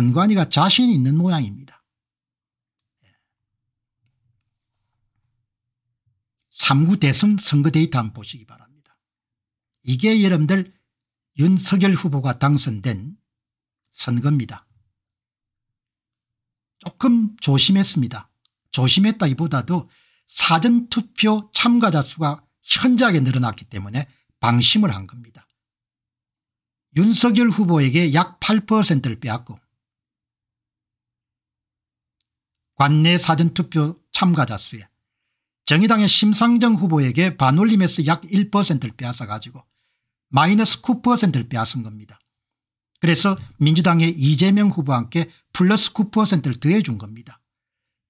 선관위가 자신 있는 모양입니다. 3구 대선 선거 데이터 한번 보시기 바랍니다. 이게 여러분들 윤석열 후보가 당선된 선거입니다. 조금 조심했습니다. 조심했다기보다도 사전투표 참가자 수가 현저하게 늘어났기 때문에 방심을 한 겁니다. 윤석열 후보에게 약 8%를 빼앗고 관내 사전투표 참가자 수에 정의당의 심상정 후보에게 반올림에서 약 1%를 빼앗아가지고 마이너스 9%를 빼앗은 겁니다. 그래서 민주당의 이재명 후보와 함께 플러스 9%를 더해준 겁니다.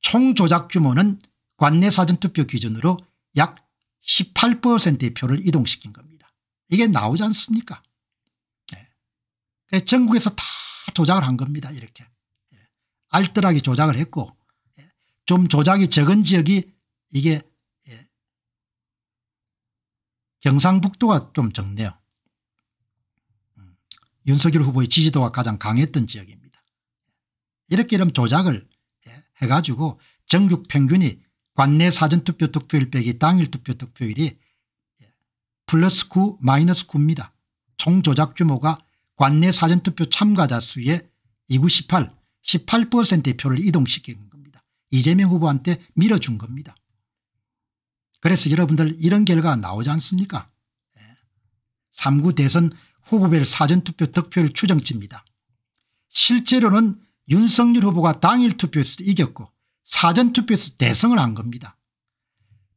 총 조작 규모는 관내 사전투표 기준으로 약 18%의 표를 이동시킨 겁니다. 이게 나오지 않습니까? 네. 전국에서 다 조작을 한 겁니다. 이렇게. 예. 알뜰하게 조작을 했고 좀 조작이 적은 지역이 이게 예. 경상북도가 좀 적네요. 음. 윤석열 후보의 지지도가 가장 강했던 지역입니다. 이렇게 이런 조작을 예, 해가지고 전국 평균이 관내 사전투표 득표일 빼기 당일 투표 득표율이 예, 플러스 9 마이너스 9입니다. 총 조작 규모가 관내 사전투표 참가자 수의 2구 8 18%의 표를 이동시킨 이재명 후보한테 밀어준 겁니다. 그래서 여러분들 이런 결과가 나오지 않습니까 3구 예. 대선 후보별 사전투표 득표율 추정치입니다. 실제로는 윤석열 후보가 당일 투표에서 이겼고 사전투표에서 대승을 한 겁니다.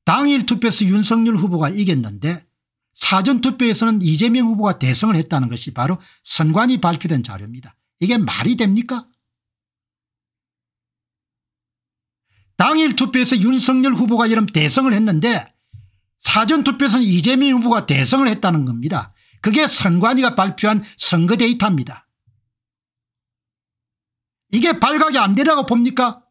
당일 투표에서 윤석열 후보가 이겼는데 사전투표에서는 이재명 후보가 대승을 했다는 것이 바로 선관위 발표된 자료입니다. 이게 말이 됩니까? 당일 투표에서 윤석열 후보가 이런 대성을 했는데 사전투표에서는 이재명 후보가 대성을 했다는 겁니다. 그게 선관위가 발표한 선거 데이터입니다. 이게 발각이 안 되라고 봅니까?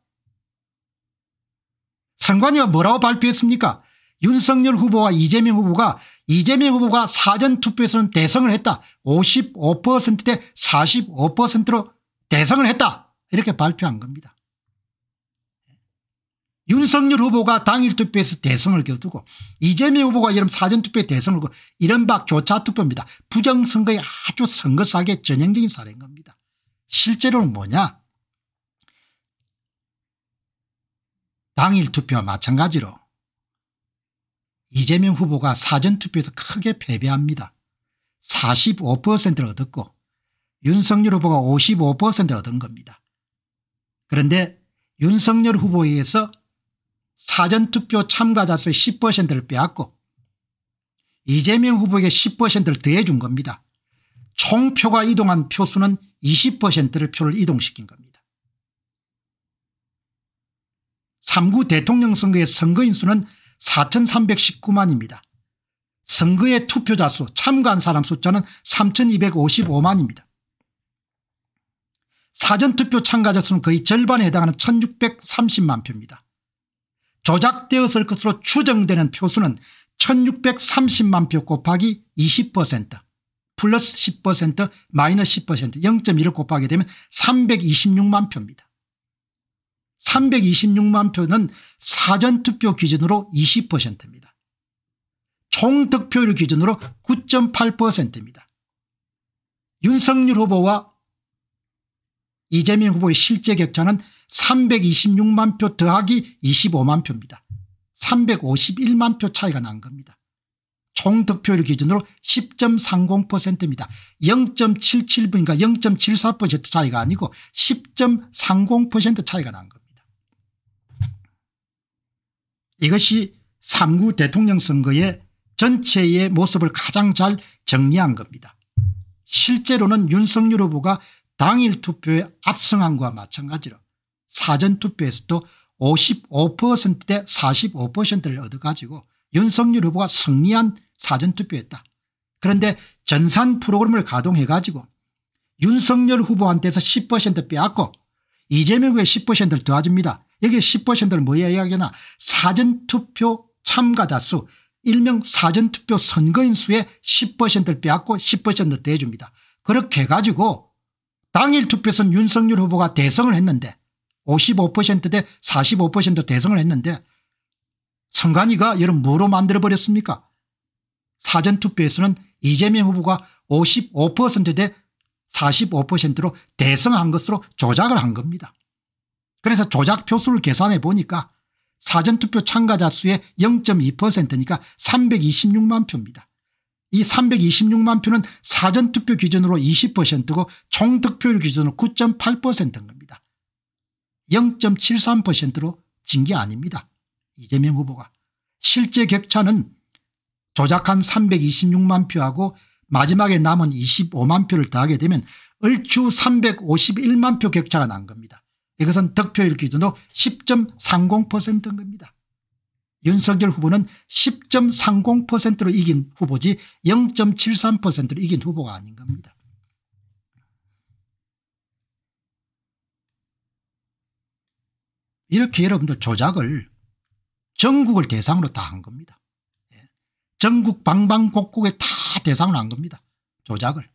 선관위가 뭐라고 발표했습니까? 윤석열 후보와 이재명 후보가 이재명 후보가 사전투표에서는 대성을 했다. 55%대 45%로 대성을 했다. 이렇게 발표한 겁니다. 윤석열 후보가 당일 투표에서 대승을 거두고 이재명 후보가 이런 사전투표에 대승을 거두고 이른바 교차투표입니다. 부정선거의 아주 선거사기의 전형적인 사례인 겁니다. 실제로는 뭐냐 당일 투표와 마찬가지로 이재명 후보가 사전투표에서 크게 패배합니다. 45%를 얻었고 윤석열 후보가 55%를 얻은 겁니다. 그런데 윤석열 후보에 의해서 사전투표 참가자 수의 10%를 빼앗고 이재명 후보에게 10%를 더해 준 겁니다. 총표가 이동한 표수는 20%를 표를 이동시킨 겁니다. 3구 대통령 선거의 선거인 수는 4,319만입니다. 선거의 투표자 수 참가한 사람 숫자는 3,255만입니다. 사전투표 참가자 수는 거의 절반에 해당하는 1,630만 표입니다. 조작되었을 것으로 추정되는 표수는 1630만 표 곱하기 20% 플러스 10% 마이너스 10% 0.1을 곱하게 되면 326만 표입니다. 326만 표는 사전투표 기준으로 20%입니다. 총득표율 기준으로 9.8%입니다. 윤석열 후보와 이재명 후보의 실제 격차는 326만 표 더하기 25만 표입니다. 351만 표 차이가 난 겁니다. 총 득표율 기준으로 10.30%입니다. 0.77분인가 0.74% 차이가 아니고 10.30% 차이가 난 겁니다. 이것이 3구 대통령 선거의 전체의 모습을 가장 잘 정리한 겁니다. 실제로는 윤석열 후보가 당일 투표에 압승한 것과 마찬가지로 사전투표에서도 55%대 45%를 얻어가지고 윤석열 후보가 승리한 사전투표였다. 그런데 전산 프로그램을 가동해가지고 윤석열 후보한테서 10% 빼앗고 이재명 후에 10%를 도와줍니다 여기 10%를 뭐이야기 하나 사전투표 참가자수 일명 사전투표 선거인 수의 10%를 빼앗고 10%를 대줍니다. 그렇게 해가지고 당일 투표에서는 윤석열 후보가 대성을 했는데 55%대 45%대승을 했는데 선관위가 여러분 뭐로 만들어버렸습니까? 사전투표에서는 이재명 후보가 55%대 45%로 대승한 것으로 조작을 한 겁니다. 그래서 조작 표수를 계산해 보니까 사전투표 참가자 수의 0.2%니까 326만 표입니다. 이 326만 표는 사전투표 기준으로 20%고 총득표율 기준으로 9.8%인 겁니다. 0.73%로 진 게 아닙니다. 이재명 후보가. 실제 격차는 조작한 326만 표하고 마지막에 남은 25만 표를 더하게 되면 얼추 351만 표 격차가 난 겁니다. 이것은 득표율 기준으로 10.30%인 겁니다. 윤석열 후보는 10.30%로 이긴 후보지 0.73%로 이긴 후보가 아닌 겁니다. 이렇게 여러분들 조작을 전국을 대상으로 다 한 겁니다. 예. 전국 방방곡곡에 다대상을한 겁니다. 조작을.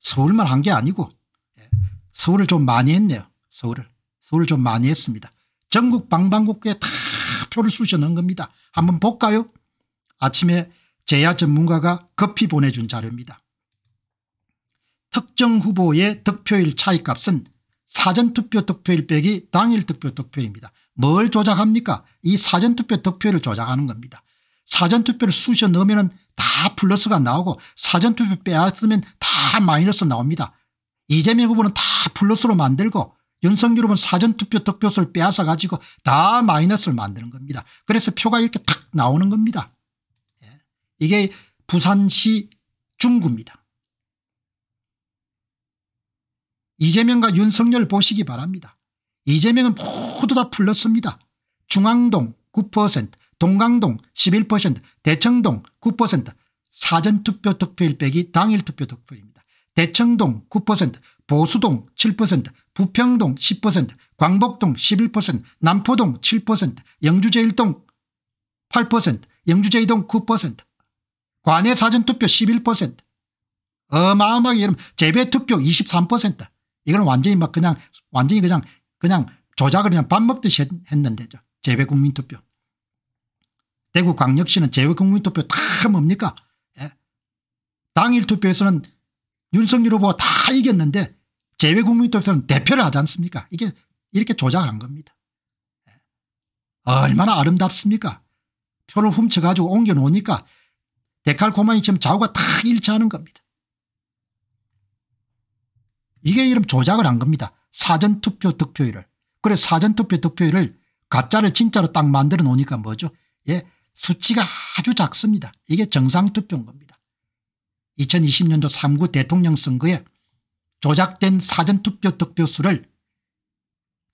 서울만 한 게 아니고 예. 서울을 좀 많이 했네요. 서울을. 서울을 좀 많이 했습니다. 전국 방방곡곡에 다 표를 쑤셔 넣은 겁니다. 한번 볼까요? 아침에 제야 전문가가 급히 보내준 자료입니다. 특정 후보의 득표율 차이값은 사전투표 득표율 빼기 당일 투표 득표입니다. 율뭘 조작합니까 이 사전투표 득표율을 조작하는 겁니다. 사전투표를 쑤셔 넣으면 다 플러스가 나오고 사전투표 빼앗으면 다 마이너스 나옵니다. 이재명 후보는 다 플러스로 만들고 윤석열 후보는 사전투표 득표수를 빼앗아 가지고 다 마이너스를 만드는 겁니다. 그래서 표가 이렇게 탁 나오는 겁니다. 예. 이게 부산시 중구입니다. 이재명과 윤석열 보시기 바랍니다. 이재명은 모두 다 풀렸습니다. 중앙동 9%, 동강동 11%, 대청동 9%, 사전투표 득표일 빼기 당일 투표 득표입니다. 대청동 9%, 보수동 7%, 부평동 10%, 광복동 11%, 남포동 7%, 영주제1동 8%, 영주제2동 9%, 관내 사전투표 11%, 어마어마하게 여러분 재배투표 23%, 이건 완전히 막 그냥 완전히 그냥 그냥 조작을 그냥 밥 먹듯이 했는데죠. 재외 국민투표. 대구 광역시는 재외 국민투표 다 뭡니까? 예. 당일 투표에서는 윤석열 후보가 다 이겼는데 재외 국민투표는 대표를 하지 않습니까? 이게 이렇게 조작한 겁니다. 예. 얼마나 아름답습니까? 표를 훔쳐가지고 옮겨놓으니까 데칼코마니처럼 좌우가 다 일치하는 겁니다. 이게 이름 조작을 한 겁니다. 사전투표 득표율을. 그래 사전투표 득표율을 가짜를 진짜로 딱 만들어 놓으니까 뭐죠? 예, 수치가 아주 작습니다. 이게 정상투표인 겁니다. 2020년도 3구 대통령 선거에 조작된 사전투표 득표수를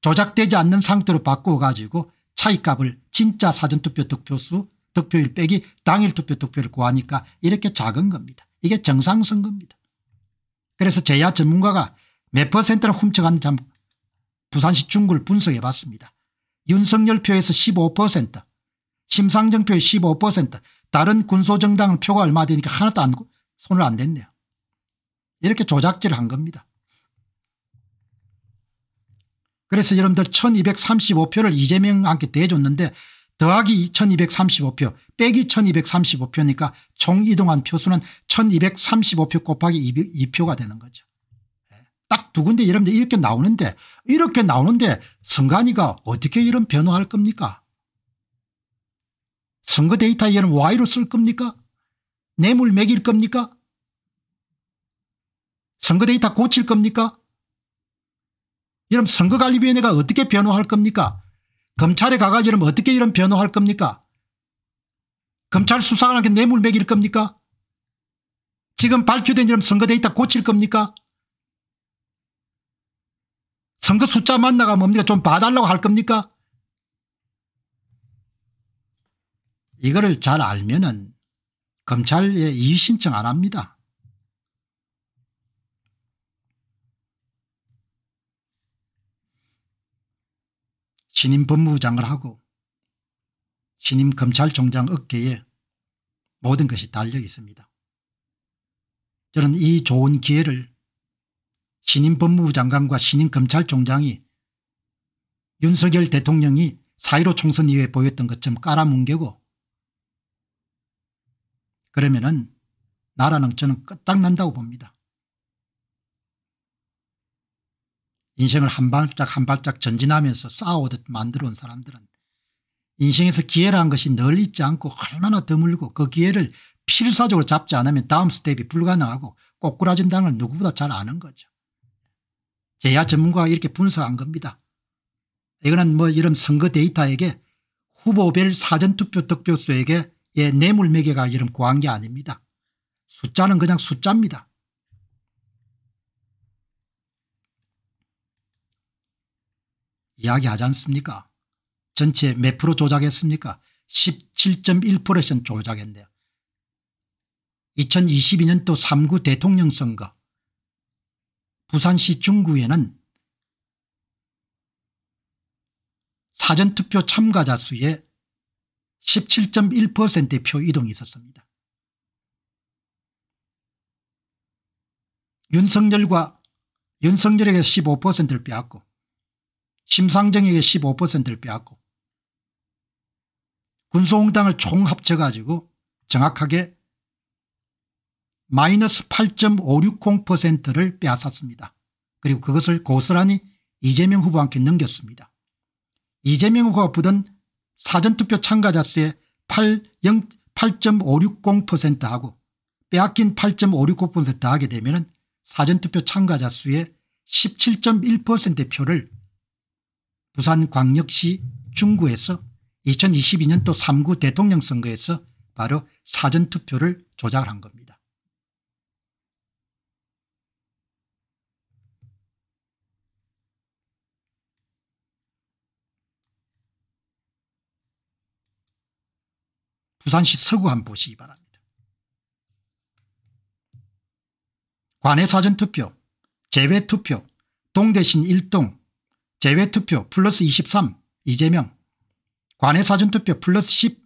조작되지 않는 상태로 바꿔가지고 차이값을 진짜 사전투표 득표수 득표율 빼기 당일투표 득표를 구하니까 이렇게 작은 겁니다. 이게 정상선거입니다. 그래서 제야 전문가가 몇퍼센트를훔쳐는지 한번 부산시 중구를 분석해 봤습니다. 윤석열 표에서 15% 심상정 표의 15% 다른 군소정당은 표가 얼마 되니까 하나도 안 손을 안 댔네요. 이렇게 조작질을 한 겁니다. 그래서 여러분들 1235표를 이재명한테 대줬는데 더하기 2235표 빼기 1235표니까 총 이동한 표수는 1235표 곱하기 2표가 되는 거죠. 딱두 군데 이러면 이렇게 나오는데 이렇게 나오는데 선관위가 어떻게 이런 변호할 겁니까? 선거 데이터 이런 Y로 쓸 겁니까? 뇌물 매길 겁니까? 선거 데이터 고칠 겁니까? 이런 선거관리위원회가 어떻게 변호할 겁니까? 검찰에 가가지고 러면 어떻게 이런 변호할 겁니까? 검찰 수사관한테 뇌물 매길 겁니까? 지금 발표된 이런 선거 데이터 고칠 겁니까? 선거 숫자만 나가 뭡니까? 좀 봐달라고 할 겁니까? 이거를 잘 알면은 검찰에 이의신청 안 합니다. 신임 법무부 장을 하고 신임 검찰총장 어깨에 모든 것이 달려 있습니다. 저는 이 좋은 기회를 신임 법무부 장관과 신임 검찰총장이 윤석열 대통령이 사1 5 총선 이후에 보였던 것처럼 깔아뭉개고 그러면은 나라는 저는 끝장난다고 봅니다. 인생을 한 발짝 한 발짝 전진하면서 싸워오듯 만들어온 사람들은 인생에서 기회라는 것이 널 있지 않고 얼마나 드물고 그 기회를 필사적으로 잡지 않으면 다음 스텝이 불가능하고 꼬꾸라진 당을 누구보다 잘 아는 거죠. 제야 전문가가 이렇게 분석한 겁니다. 이거는 뭐 이런 선거 데이터에게 후보별 사전투표 득표수에게 예, 뇌물매개가 이런 구한 게 아닙니다. 숫자는 그냥 숫자입니다. 이야기하지 않습니까? 전체 몇 프로 조작했습니까? 17.1% 조작했네요. 2022년도 3구 대통령 선거 부산시 중구에는 사전투표 참가자 수의 17.1%의 표 이동이 있었습니다. 윤석열과 윤석열에게 15%를 빼앗고 심상정에게 15%를 빼앗고 군소홍당을 총합쳐가지고 정확하게 마이너스 8.560%를 빼앗았습니다. 그리고 그것을 고스란히 이재명 후보한테 넘겼습니다. 이재명 후보가 부던 사전투표 참가자 수의 8.560%하고 빼앗긴 8.560% 하게 되면 사전투표 참가자 수의 17.1%의 표를 부산광역시 중구에서 2022년도 3구 대통령 선거에서 바로 사전투표를 조작한 겁니다. 부산시 서구 한번 보시기 바랍니다. 관내 사전투표, 재외투표, 동대신 1동, 재외투표 플러스 23 이재명, 관내 사전투표 플러스 10,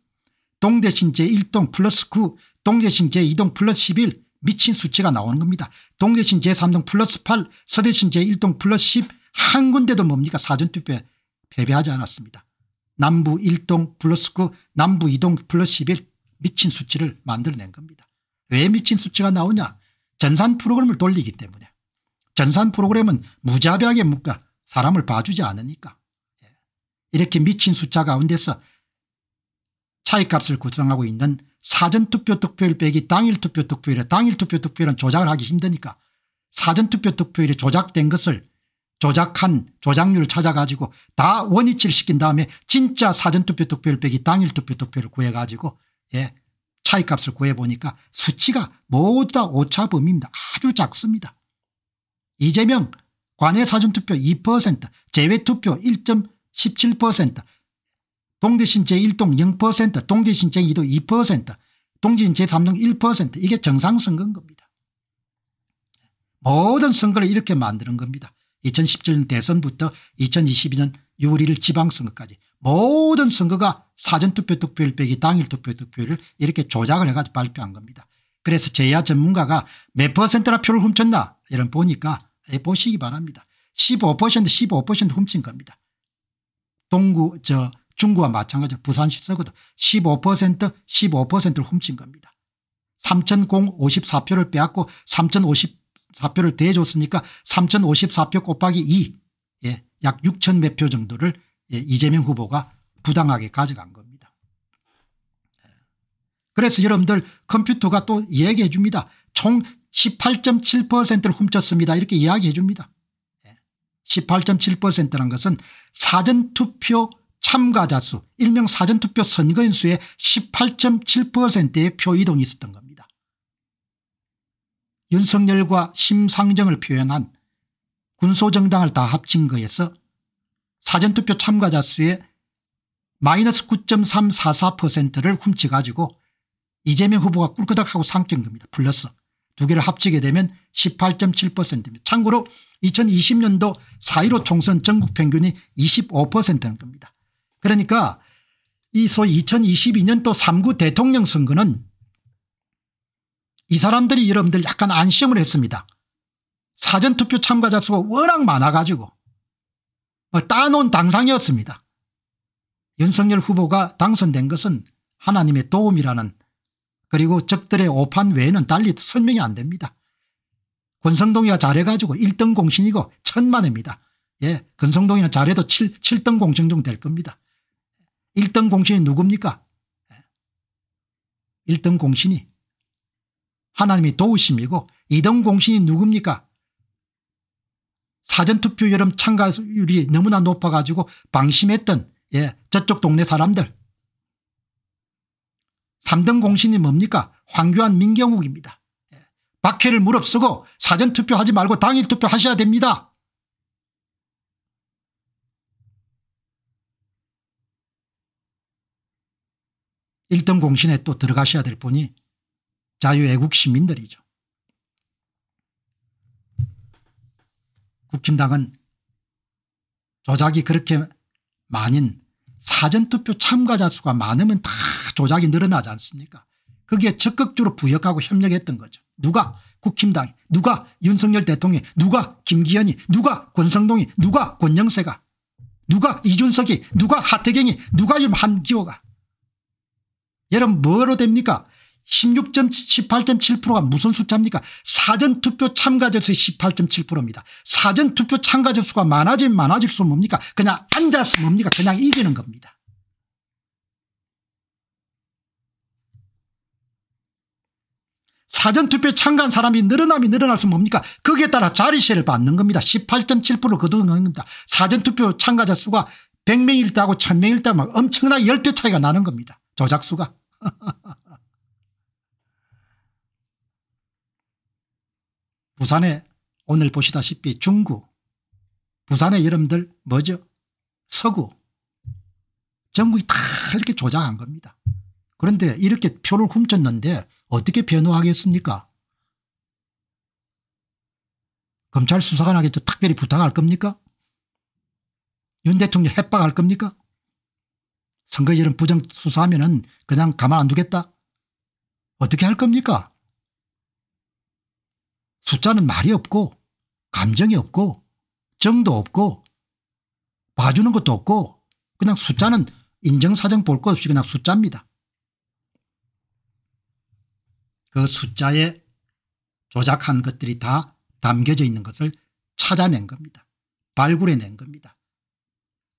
동대신 제1동 플러스 9, 동대신 제2동 플러스 11 미친 수치가 나오는 겁니다. 동대신 제3동 플러스 8, 서대신 제1동 플러스 10, 한 군데도 뭡니까 사전투표에 패배하지 않았습니다. 남부 1동 플러스 9 남부 2동 플러스 11 미친 수치를 만들어낸 겁니다. 왜 미친 수치가 나오냐 전산 프로그램을 돌리기 때문에 전산 프로그램은 무자비하게 묶어 사람을 봐주지 않으니까 예. 이렇게 미친 숫자 가운데서 차이값을 구성하고 있는 사전투표 득표율 빼기 당일투표 득표율에 당일투표 득표율은 조작을 하기 힘드니까 사전투표 득표율이 조작된 것을 조작한 조작률 찾아가지고 다 원위치를 시킨 다음에 진짜 사전투표 투표율 빼기 당일 투표 투표를 구해가지고 예 차이값을 구해보니까 수치가 모두 다 오차범위입니다. 아주 작습니다. 이재명 관외 사전투표 2% 재외투표 1.17% 동대신 제1동 0% 동대신 제2도 2% 동대신 제3동 1% 이게 정상선거인 겁니다. 모든 선거를 이렇게 만드는 겁니다. 2017년 대선부터 2022년 6월 1일 지방선거까지 모든 선거가 사전투표 투표율 빼기 당일 투표 투표를 이렇게 조작을 해가지고 발표한 겁니다. 그래서 제야 전문가가 몇 퍼센트나 표를 훔쳤나 이런 보니까 보시기 바랍니다. 15% 15% 훔친 겁니다. 동구 저 중구와 마찬가지로 부산시 서구도 15% 15%를 훔친 겁니다. 3054표를 빼앗고 3050표 사표를 대줬으니까 3054표 곱하기 2, 예, 약 6천 몇 표 정도를 예, 이재명 후보가 부당하게 가져간 겁니다. 예. 그래서 여러분들 컴퓨터가 또 얘기해 줍니다. 총 18.7%를 훔쳤습니다. 이렇게 이야기해 줍니다. 18.7%라는 예. 것은 사전투표 참가자 수 일명 사전투표 선거인 수의 18.7%의 표이동이 있었던 겁니다. 윤석열과 심상정을 표현한 군소정당을 다 합친 거에서 사전투표 참가자 수의 마이너스 9.344%를 훔치가지고 이재명 후보가 꿀꺽하고 삼킨 겁니다. 불렀어. 두 개를 합치게 되면 18.7%입니다. 참고로 2020년도 4.15 총선 전국 평균이 25%인 겁니다. 그러니까 이 소위 2022년도 3구 대통령 선거는 이 사람들이 여러분들 약간 안심을 했습니다. 사전투표 참가자 수가 워낙 많아가지고 뭐 따놓은 당상이었습니다. 윤석열 후보가 당선된 것은 하나님의 도움이라는 그리고 적들의 오판 외에는 달리 설명이 안 됩니다. 권성동이가 잘해가지고 1등 공신이고 천만입니다. 예, 권성동이는 잘해도 7, 7등 공신 정도 될 겁니다. 1등 공신이 누굽니까? 1등 예. 공신이 하나님이 도우심이고 이등 공신이 누굽니까? 사전투표 여름 참가율이 너무나 높아가지고 방심했던 예, 저쪽 동네 사람들. 3등 공신이 뭡니까? 황교안 민경욱입니다. 예, 박해를 무릅쓰고 사전투표하지 말고 당일투표 하셔야 됩니다. 1등 공신에 또 들어가셔야 될 분이 자유애국 시민들이죠. 국힘당은 조작이 그렇게 많은 사전투표 참가자 수가 많으면 다 조작이 늘어나지 않습니까 거기 적극적으로 부역하고 협력했던 거죠. 누가 국힘당 누가 윤석열 대통령이 누가 김기현이 누가 권성동이 누가 권영세가 누가 이준석이 누가 하태경이 누가 한기호가 여러분 뭐로 됩니까 16.18.7%가 무슨 숫자입니까 사전투표 참가자수의 18.7%입니다. 사전투표 참가자수가 많아지 많아질수록 뭡니까 그냥 앉아서 뭡니까 그냥 이기는 겁니다. 사전투표에 참가한 사람이 늘어남이 늘어날수 뭡니까 거기에 따라 자리세를 받는 겁니다. 18.7%를 거두는 겁니다. 사전투표 참가자 수가 100명일 때하고 1000명일 때하고 엄청나게 10배 차이가 나는 겁니다. 조작수가. 부산에 오늘 보시다시피 중구 부산의 여러분들 뭐죠 서구 전국이 다 이렇게 조작한 겁니다. 그런데 이렇게 표를 훔쳤는데 어떻게 변호하겠습니까 검찰 수사관에게 또 특별히 부탁할 겁니까 윤 대통령 협박할 겁니까 선거 여런 부정 수사하면 은 그냥 가만 안 두겠다 어떻게 할 겁니까 숫자는 말이 없고 감정이 없고 정도 없고 봐주는 것도 없고 그냥 숫자는 인정사정 볼 것 없이 그냥 숫자입니다. 그 숫자에 조작한 것들이 다 담겨져 있는 것을 찾아낸 겁니다. 발굴해낸 겁니다.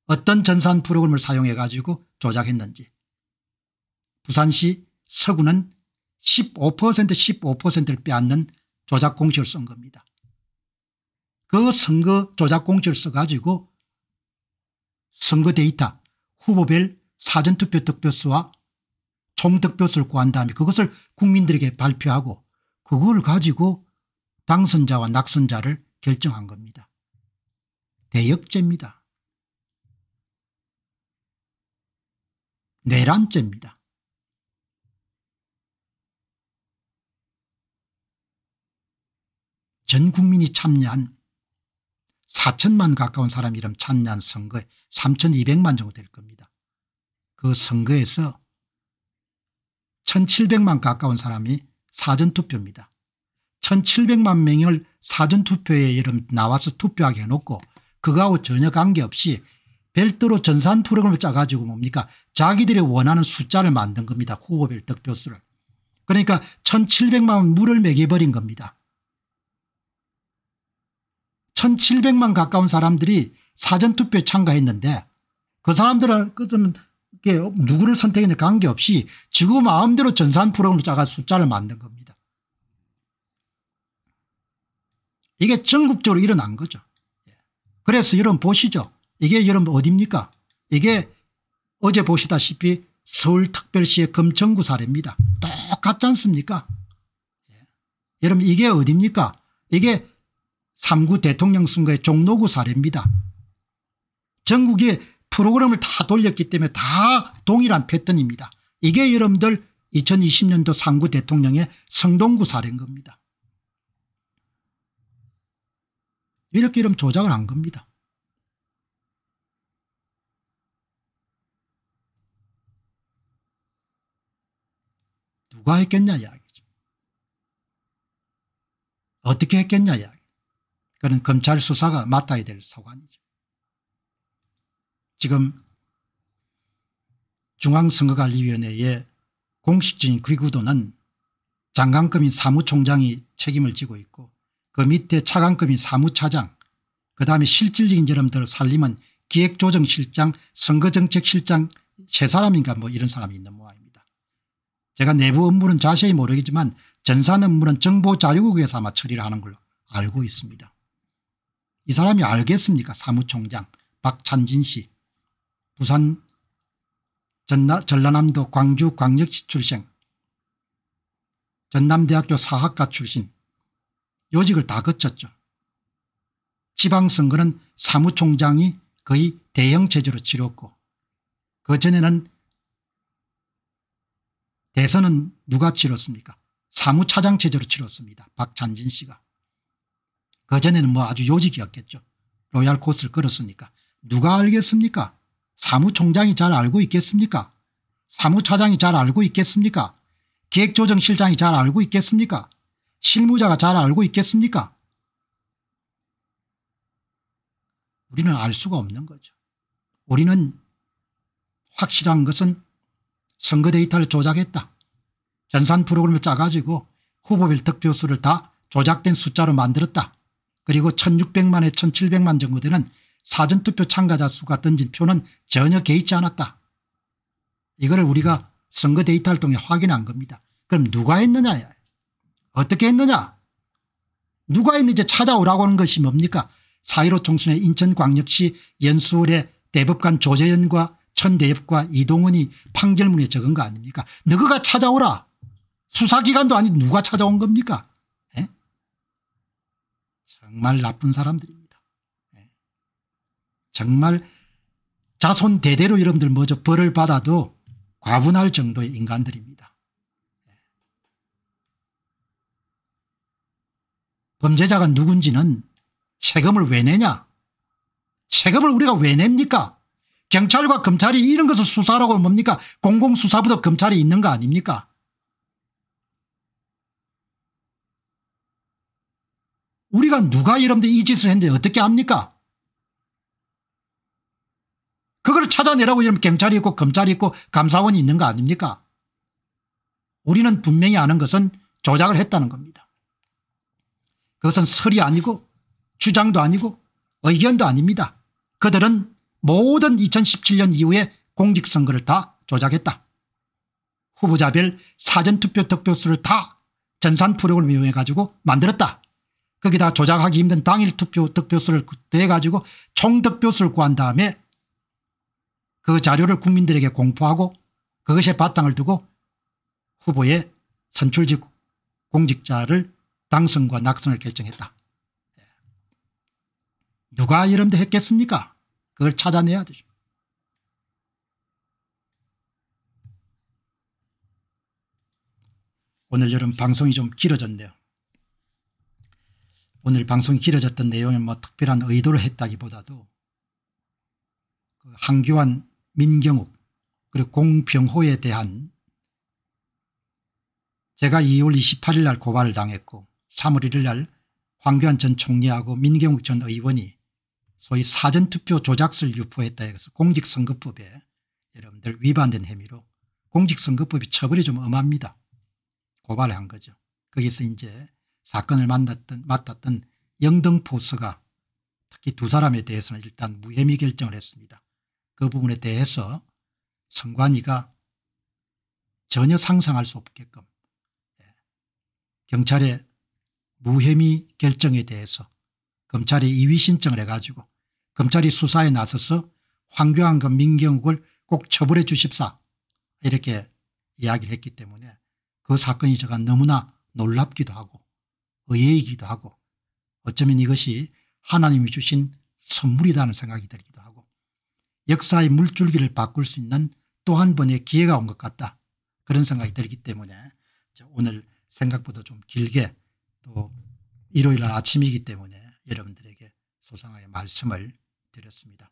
어떤 전산 프로그램을 사용해 가지고 조작했는지 부산시 서구는 15% 15%를 빼앗는 조작 공시를 쓴 겁니다. 그 선거 조작 공시를 써가지고 선거 데이터 후보별 사전투표 득표수와 총득표수를 구한 다음에 그것을 국민들에게 발표하고 그걸 가지고 당선자와 낙선자를 결정한 겁니다. 대역죄입니다. 내란죄입니다. 전 국민이 참여한 4천만 가까운 사람 이름 참여한 선거에 3,200만 정도 될 겁니다. 그 선거에서 1,700만 가까운 사람이 사전투표입니다. 1,700만 명을 사전투표에 이름 나와서 투표하게 해놓고 그거하고 전혀 관계없이 별도로 전산 프로그램을 짜가지고 뭡니까 자기들이 원하는 숫자를 만든 겁니다. 후보별 득표수를. 그러니까 1,700만 물을 매겨버린 겁니다. 1700만 가까운 사람들이 사전투표에 참가했는데 그 사람들은 누구를 선택했는지 관계없이 지구 마음대로 전산 프로그램을 짜가 숫자를 만든 겁니다. 이게 전국적으로 일어난 거죠. 그래서 여러분 보시죠. 이게 여러분 어딥니까? 이게 어제 보시다시피 서울특별시의 금천구 사례입니다. 똑같지 않습니까? 예. 여러분 이게 어딥니까? 이게 3구 대통령 선거의 종로구 사례입니다. 전국에 프로그램을 다 돌렸기 때문에 다 동일한 패턴입니다. 이게 여러분들 2020년도 3구 대통령의 성동구 사례인 겁니다. 이렇게 이름 조작을 한 겁니다. 누가 했겠냐 이야기죠. 어떻게 했겠냐 이야기 그런 검찰 수사가 맡아야 될 소관이죠. 지금 중앙선거관리위원회의 공식적인 귀구도는 장관급인 사무총장이 책임을 지고 있고 그 밑에 차관급인 사무차장 그다음에 실질적인 여러분들 살림은 기획조정실장 선거정책실장 세 사람인가 뭐 이런 사람이 있는 모양입니다. 제가 내부 업무는 자세히 모르겠지만 전산 업무는 정보자료국에서 아마 처리를 하는 걸로 알고 있습니다. 이 사람이 알겠습니까 사무총장 박찬진 씨 부산 전라, 전라남도 광주 광역시 출생 전남대학교 사학과 출신 요직을 다 거쳤죠. 지방선거는 사무총장이 거의 대형체제로 치렀고 그전에는 대선은 누가 치렀습니까 사무차장 체제로 치렀습니다. 박찬진 씨가. 그전에는 뭐 아주 요직이었겠죠. 로얄 코스를 걸었으니까. 누가 알겠습니까? 사무총장이 잘 알고 있겠습니까? 사무차장이 잘 알고 있겠습니까? 기획조정실장이 잘 알고 있겠습니까? 실무자가 잘 알고 있겠습니까? 우리는 알 수가 없는 거죠. 우리는 확실한 것은 선거 데이터를 조작했다. 전산 프로그램을 짜가지고 후보별 득표수를 다 조작된 숫자로 만들었다. 그리고 1600만에 1700만 정도 되는 사전투표 참가자 수가 던진 표는 전혀 개의치 않았다. 이거를 우리가 선거 데이터를 통해 확인한 겁니다. 그럼 누가 했느냐 어떻게 했느냐 누가 했는지 찾아오라고 하는 것이 뭡니까 4.15총선에 인천광역시 연수원에 대법관 조재현과 천대엽과 이동훈이 판결문에 적은 거 아닙니까 너가 찾아오라 수사기관도 아닌 누가 찾아온 겁니까 정말 나쁜 사람들입니다. 예. 정말 자손 대대로 여러분들 먼저 벌을 받아도 과분할 정도의 인간들입니다. 예. 범죄자가 누군지는 세금을 왜 내냐? 세금을 우리가 왜 냅니까? 경찰과 검찰이 이런 것을 수사라고 뭡니까? 공공수사부도 검찰이 있는 거 아닙니까? 우리가 누가 이런데 이 짓을 했는데 어떻게 합니까? 그걸 찾아내라고 이러면 경찰이 있고 검찰이 있고 감사원이 있는 거 아닙니까? 우리는 분명히 아는 것은 조작을 했다는 겁니다. 그것은 설이 아니고 주장도 아니고 의견도 아닙니다. 그들은 모든 2017년 이후에 공직선거를 다 조작했다. 후보자별 사전투표 득표수를 다 전산포력을 이용해 가지고 만들었다. 거기다 조작하기 힘든 당일 투표 득표수를 대가지고 총득표수를 구한 다음에 그 자료를 국민들에게 공포하고 그것에 바탕을 두고 후보의 선출직 공직자를 당선과 낙선을 결정했다. 예. 누가 이런 데 했겠습니까? 그걸 찾아내야 되죠. 오늘 여름 방송이 좀 길어졌네요. 오늘 방송이 길어졌던 내용에 뭐 특별한 의도를 했다기보다도 그 한교환 민경욱 그리고 공병호에 대한 제가 2월 28일 날 고발을 당했고 3월 1일 날 황교안 전 총리하고 민경욱 전 의원이 소위 사전투표 조작설 유포했다 해서 공직선거법에 여러분들 위반된 혐의로 공직선거법이 처벌이 좀 엄합니다. 고발을 한 거죠. 거기서 이제 사건을 만났던, 맡았던 영등포스가 특히 두 사람에 대해서는 일단 무혐의 결정을 했습니다. 그 부분에 대해서 선관위가 전혀 상상할 수 없게끔 예, 경찰의 무혐의 결정에 대해서 검찰이 이위 신청을 해가지고 검찰이 수사에 나서서 황교안과 그 민경욱을 꼭 처벌해 주십사 이렇게 이야기를 했기 때문에 그 사건이 제가 너무나 놀랍기도 하고 의예이기도 하고 어쩌면 이것이 하나님이 주신 선물이라는 생각이 들기도 하고 역사의 물줄기를 바꿀 수 있는 또 한 번의 기회가 온 것 같다. 그런 생각이 들기 때문에 오늘 생각보다 좀 길게 또 일요일 날 아침이기 때문에 여러분들에게 소상하게 말씀을 드렸습니다.